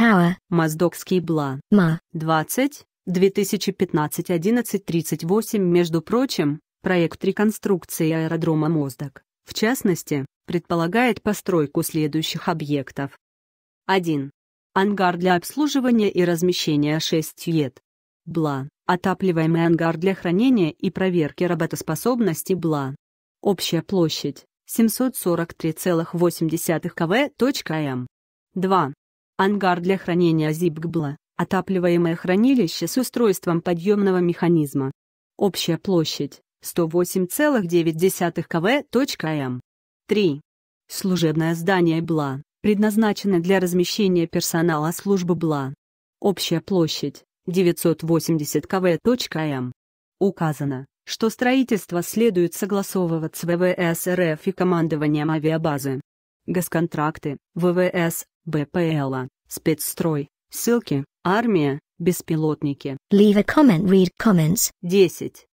Tower. Моздокский Бла. Ма. 20. 2015-1138, между прочим, проект реконструкции аэродрома Моздок, в частности, предполагает постройку следующих объектов. 1. Ангар для обслуживания и размещения 6 ед. Бла. Отапливаемый ангар для хранения и проверки работоспособности Бла. Общая площадь 743,8 кв.м. 2. Ангар для хранения зипгбла, отапливаемое хранилище с устройством подъемного механизма. Общая площадь 108,9 кв.м. 3. Служебное здание БЛА, предназначено для размещения персонала службы БЛА. Общая площадь 980 кв.м. Указано, что строительство следует согласовывать с ВВС РФ и командованием авиабазы. Госконтракты, ВВС, БПЛа, спецстрой, ссылки, армия, беспилотники. Leave a comment, read comments. 10.